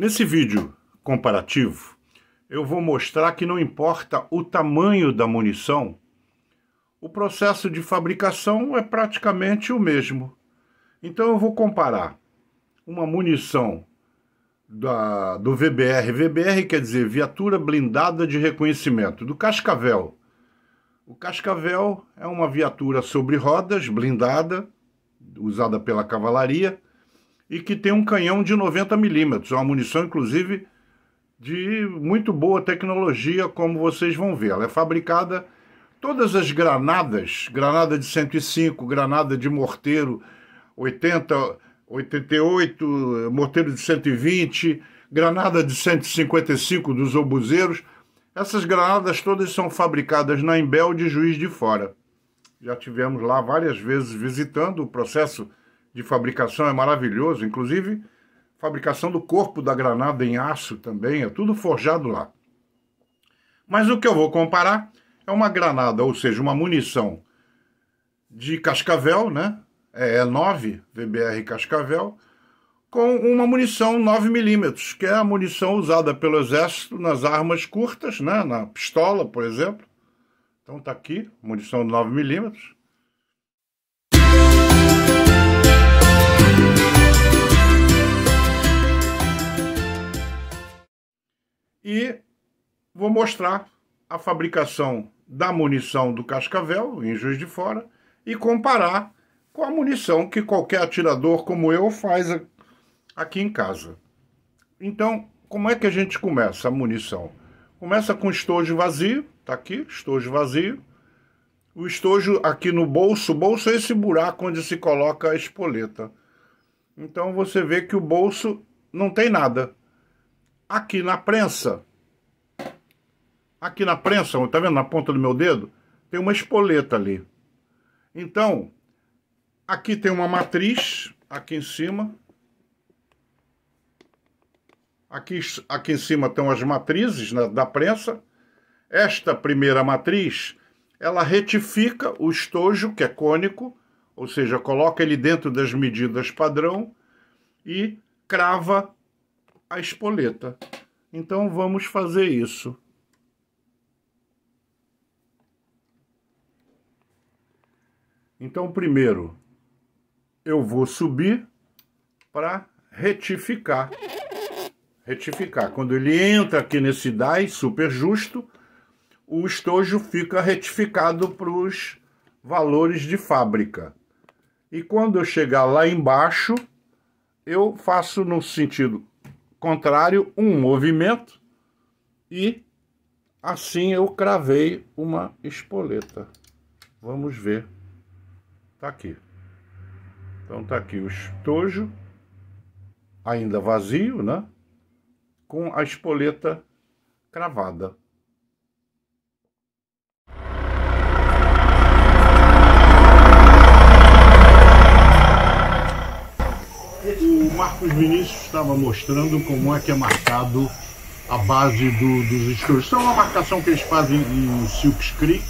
Nesse vídeo comparativo, eu vou mostrar que não importa o tamanho da munição, o processo de fabricação é praticamente o mesmo. Então eu vou comparar uma munição da, do VBR. VBR quer dizer Viatura Blindada de Reconhecimento, do Cascavel. O Cascavel é uma viatura sobre rodas, blindada, usada pela cavalaria, e que tem um canhão de 90 milímetros, é uma munição inclusive de muito boa tecnologia, como vocês vão ver. Ela é fabricada todas as granadas, granada de 105, granada de morteiro 80, 88, morteiro de 120, granada de 155 dos obuseiros. Essas granadas todas são fabricadas na Embel de Juiz de Fora. Já tivemos lá várias vezes visitando o processo de fabricação é maravilhoso, inclusive fabricação do corpo da granada em aço também, é tudo forjado lá. Mas o que eu vou comparar é uma granada, ou seja, uma munição de cascavel, né? É 9 é VBR cascavel, com uma munição 9mm, que é a munição usada pelo exército nas armas curtas, né? na pistola, por exemplo. Então tá aqui, munição 9mm. E vou mostrar a fabricação da munição do Cascavel, em Juiz de Fora, e comparar com a munição que qualquer atirador como eu faz aqui em casa. Então, como é que a gente começa a munição? Começa com estojo vazio, tá aqui, estojo vazio. O estojo aqui no bolso, o bolso é esse buraco onde se coloca a espoleta. Então você vê que o bolso não tem nada aqui na prensa. Aqui na prensa, tá vendo na ponta do meu dedo? Tem uma espoleta ali. Então, aqui tem uma matriz, aqui em cima. Aqui, aqui em cima estão as matrizes né, da prensa. Esta primeira matriz, ela retifica o estojo, que é cônico, ou seja, coloca ele dentro das medidas padrão e crava a espoleta. Então vamos fazer isso. Então primeiro eu vou subir para retificar. Retificar. Quando ele entra aqui nesse DAI super justo, o estojo fica retificado para os valores de fábrica. E quando eu chegar lá embaixo, eu faço no sentido contrário um movimento e assim eu cravei uma espoleta. Vamos ver. Tá aqui. Então tá aqui o estojo ainda vazio, né? Com a espoleta cravada. o Marcos Vinícius estava mostrando como é que é marcado a base do, dos escuros. Então, uma marcação que eles fazem em silk screen,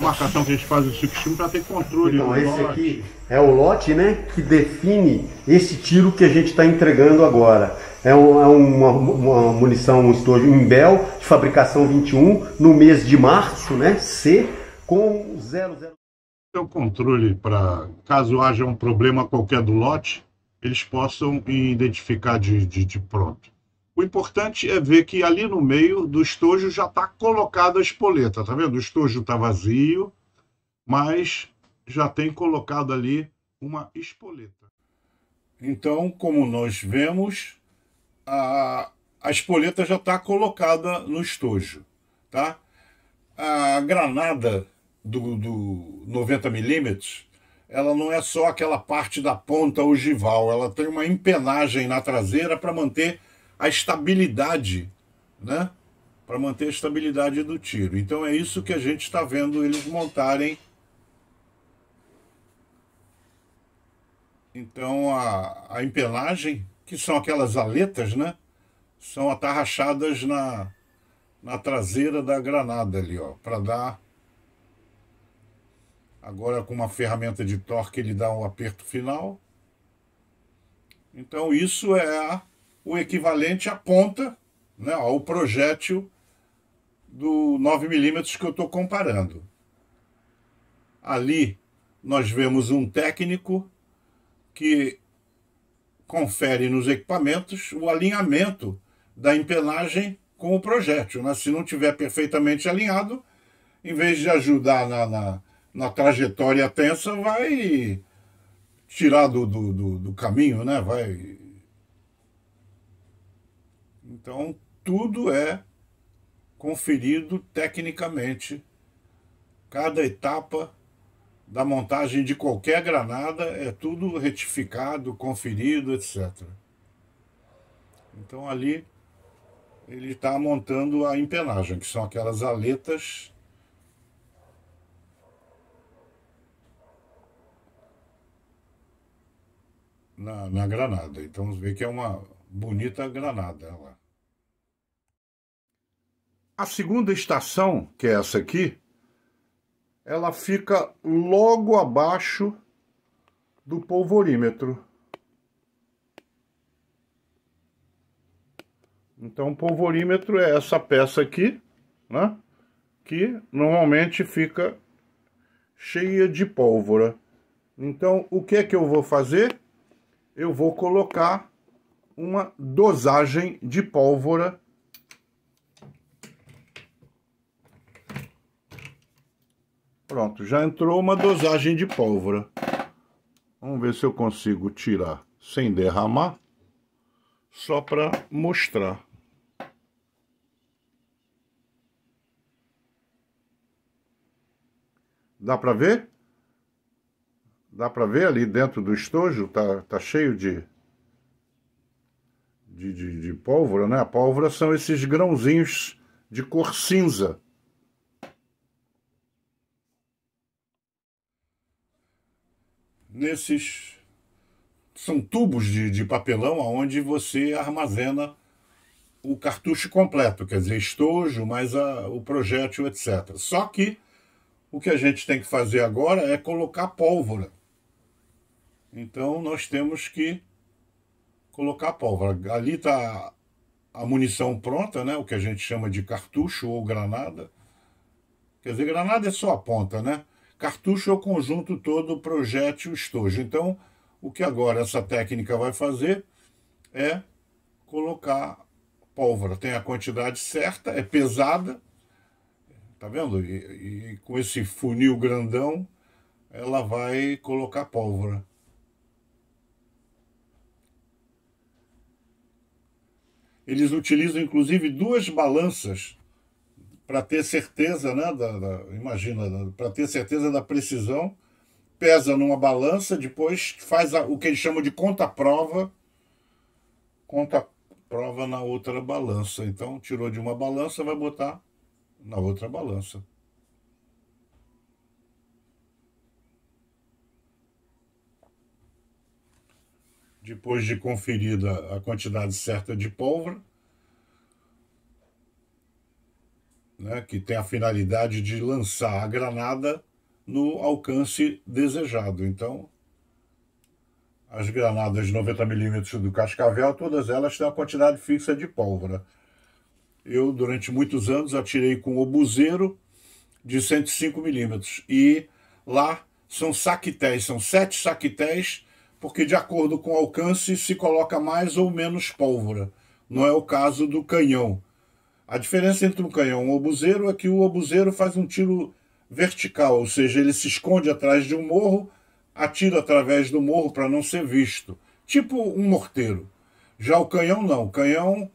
Marcação que eles fazem em Screen para ter controle. Então, esse lote. aqui é o lote né, que define esse tiro que a gente está entregando agora. É, um, é uma, uma, munição, um estojo Imbel, de fabricação 21, no mês de março, né, C, com 00 ter o controle para, caso haja um problema qualquer do lote, eles possam identificar de, de, de pronto. O importante é ver que ali no meio do estojo já está colocada a espoleta, tá vendo? O estojo está vazio, mas já tem colocado ali uma espoleta. Então, como nós vemos, a, a espoleta já está colocada no estojo, tá? A granada do, do 90 milímetros, ela não é só aquela parte da ponta ogival, ela tem uma empenagem na traseira para manter a estabilidade, né? Para manter a estabilidade do tiro. Então é isso que a gente está vendo eles montarem. Então a, a empenagem, que são aquelas aletas, né? São atarrachadas na, na traseira da granada ali, ó, para dar Agora, com uma ferramenta de torque, ele dá um aperto final. Então, isso é o equivalente à ponta, né, ao projétil do 9mm que eu estou comparando. Ali, nós vemos um técnico que confere nos equipamentos o alinhamento da empenagem com o projétil. Né? Se não tiver perfeitamente alinhado, em vez de ajudar na, na na trajetória tensa vai tirar do, do, do, do caminho, né? Vai. Então, tudo é conferido tecnicamente. Cada etapa da montagem de qualquer granada é tudo retificado, conferido, etc. Então ali ele está montando a empenagem, que são aquelas aletas na, na Granada. Então vamos ver que é uma bonita Granada lá. A segunda estação, que é essa aqui, ela fica logo abaixo do polvorímetro. Então, o polvorímetro é essa peça aqui, né? Que normalmente fica cheia de pólvora. Então, o que é que eu vou fazer? eu vou colocar uma dosagem de pólvora Pronto, já entrou uma dosagem de pólvora. Vamos ver se eu consigo tirar sem derramar, só para mostrar. Dá para ver? Dá para ver ali dentro do estojo, tá, tá cheio de, de, de, de pólvora, né? A pólvora são esses grãozinhos de cor cinza. Nesses são tubos de, de papelão aonde você armazena o cartucho completo, quer dizer, estojo, mais a, o projétil, etc. Só que o que a gente tem que fazer agora é colocar pólvora então nós temos que colocar a pólvora. Ali está a munição pronta, né? o que a gente chama de cartucho ou granada. Quer dizer, granada é só a ponta, né? Cartucho é o conjunto todo, projétil, estojo. Então, o que agora essa técnica vai fazer é colocar pólvora. Tem a quantidade certa, é pesada, tá vendo? E, e com esse funil grandão, ela vai colocar pólvora. Eles utilizam inclusive duas balanças para ter certeza, né, da, da imagina, né, para ter certeza da precisão, pesa numa balança, depois faz a, o que eles chamam de conta-prova, conta-prova na outra balança. Então, tirou de uma balança, vai botar na outra balança. depois de conferida a quantidade certa de pólvora, né, que tem a finalidade de lançar a granada no alcance desejado. Então, as granadas de 90 milímetros do Cascavel, todas elas têm uma quantidade fixa de pólvora. Eu, durante muitos anos, atirei com o buzeiro de 105 milímetros. E lá são saquetéis, são sete saquetéis porque de acordo com o alcance se coloca mais ou menos pólvora. Não é o caso do canhão. A diferença entre um canhão e um obuseiro é que o obuseiro faz um tiro vertical, ou seja, ele se esconde atrás de um morro, atira através do morro para não ser visto, tipo um morteiro. Já o canhão não, o canhão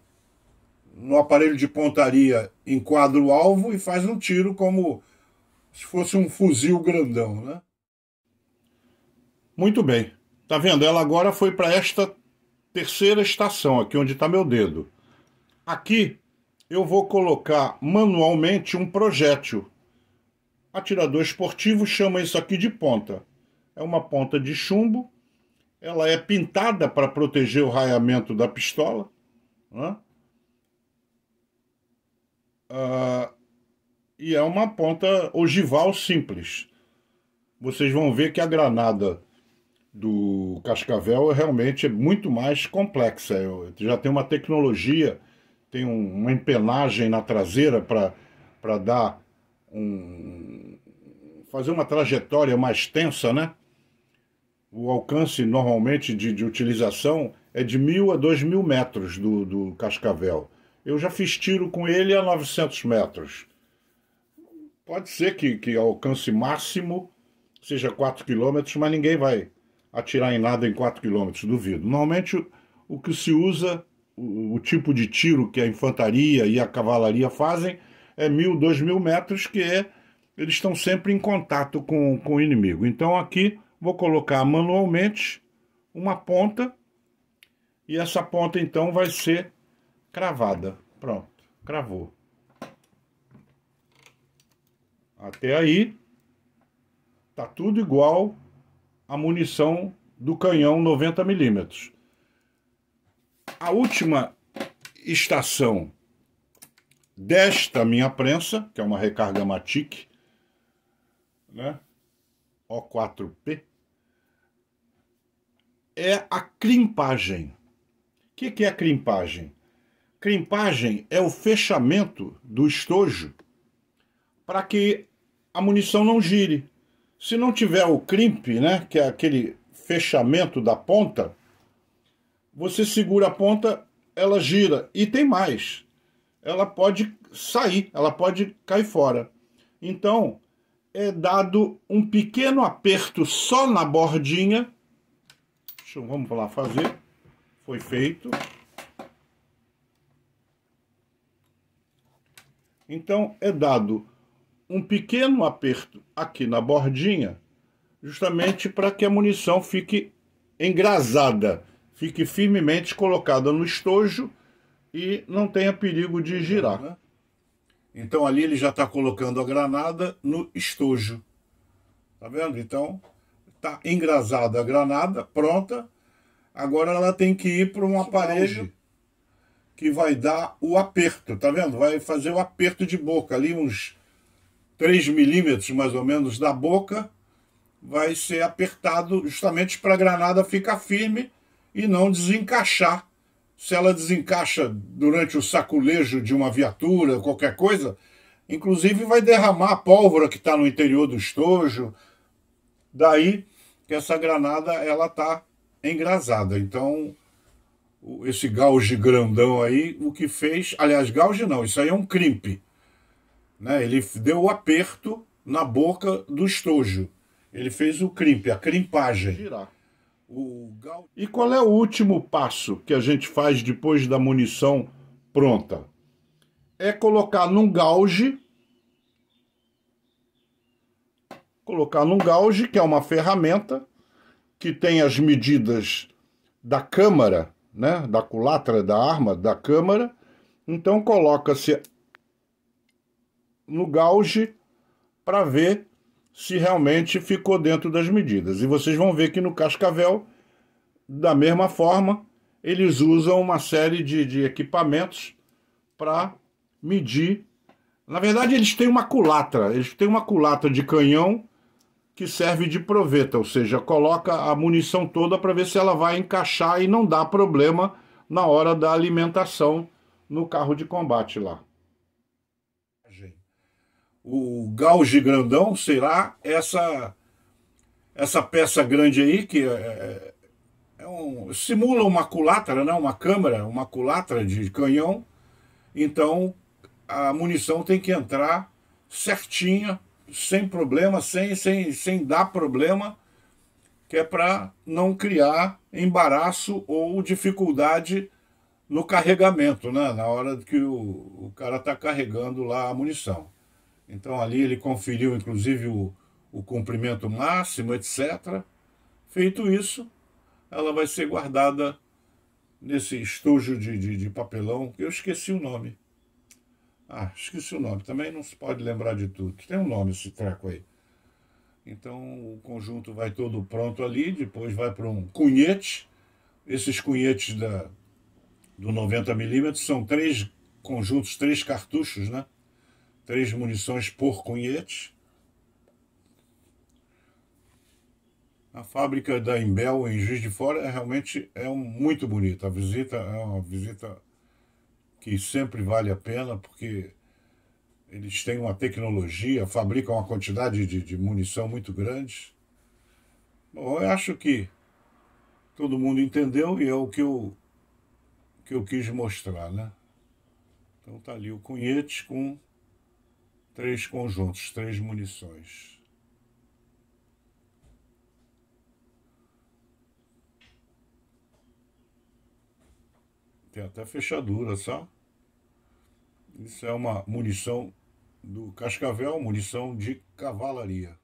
no aparelho de pontaria enquadra o alvo e faz um tiro como se fosse um fuzil grandão, né? Muito bem. Tá vendo? Ela agora foi para esta terceira estação, aqui onde está meu dedo. Aqui eu vou colocar manualmente um projétil. Atirador esportivo chama isso aqui de ponta. É uma ponta de chumbo, ela é pintada para proteger o raiamento da pistola. Né? Ah, e é uma ponta ogival simples. Vocês vão ver que a granada do Cascavel é realmente é muito mais complexa. Já tem uma tecnologia, tem um, uma empenagem na traseira para dar um. fazer uma trajetória mais tensa, né? O alcance normalmente de, de utilização é de mil a dois mil metros do, do Cascavel. Eu já fiz tiro com ele a 900 metros. Pode ser que, que alcance máximo seja 4 quilômetros, mas ninguém vai atirar em nada em 4 km, duvido. Normalmente o, que se usa, o, o, tipo de tiro que a infantaria e a cavalaria fazem é mil, dois mil metros, que é, eles estão sempre em contato com, com o inimigo. Então aqui vou colocar manualmente uma ponta e essa ponta então vai ser cravada. Pronto, cravou. Até aí tá tudo igual a munição do canhão 90 milímetros. A última estação desta minha prensa, que é uma recarga Matic, né? O4P, é a crimpagem. O que, que é crimpagem? Crimpagem é o fechamento do estojo para que a munição não gire. Se não tiver o crimp, né, que é aquele fechamento da ponta, você segura a ponta, ela gira e tem mais. Ela pode sair, ela pode cair fora. Então, é dado um pequeno aperto só na bordinha. Eu, vamos lá fazer. Foi feito. Então, é dado um pequeno aperto aqui na bordinha, justamente para que a munição fique engrasada, fique firmemente colocada no estojo e não tenha perigo de girar. Uhum. Então ali ele já está colocando a granada no estojo. Tá vendo? Então está engrasada a granada, pronta. Agora ela tem que ir para um aparelho que vai dar o aperto, tá vendo? Vai fazer o aperto de boca ali uns 3 milímetros mais ou menos da boca, vai ser apertado justamente para a granada ficar firme e não desencaixar. Se ela desencaixa durante o saculejo de uma viatura, qualquer coisa, inclusive vai derramar a pólvora que está no interior do estojo. Daí que essa granada ela está engrasada. Então, esse gauge grandão aí, o que fez... Aliás, gauge não, isso aí é um crimpe. Né? Ele deu o aperto na boca do estojo. Ele fez o crimp, a crimpagem. Girar. E qual é o último passo que a gente faz depois da munição pronta? É colocar num gauge. Colocar num gauge, que é uma ferramenta que tem as medidas da câmara, né, da culatra da arma, da câmara. Então coloca-se no gauge para ver se realmente ficou dentro das medidas. E vocês vão ver que no Cascavel, da mesma forma, eles usam uma série de, de equipamentos para medir. Na verdade, eles têm uma culatra, eles têm uma culatra de canhão que serve de proveta, ou seja, coloca a munição toda para ver se ela vai encaixar e não dá problema na hora da alimentação no carro de combate lá o Gauge Grandão, sei lá, essa essa peça grande aí que é, é, é um, simula uma culatra, né? uma câmara, uma culatra de canhão. Então a munição tem que entrar certinha, sem problema, sem, sem, sem dar problema, que é para não criar embaraço ou dificuldade no carregamento, né? na hora que o, o cara está carregando lá a munição. Então ali ele conferiu inclusive o, o comprimento máximo, etc. Feito isso, ela vai ser guardada nesse estojo de, de, de, papelão, eu esqueci o nome. Ah, esqueci o nome, também não se pode lembrar de tudo. Tem um nome esse treco aí. Então o conjunto vai todo pronto ali, depois vai para um cunhete. Esses cunhetes da, do 90 milímetros são três conjuntos, três cartuchos, né? três munições por cunhete. A fábrica da Imbel em Juiz de Fora é realmente é um, muito bonita. A visita é uma visita que sempre vale a pena, porque eles têm uma tecnologia, fabricam uma quantidade de, de munição muito grande. Bom, eu acho que todo mundo entendeu e é o que eu, que eu quis mostrar, né? Então tá ali o cunhete com três conjuntos, três munições. Tem até fechadura, sabe? Isso é uma munição do cascavel, munição de cavalaria.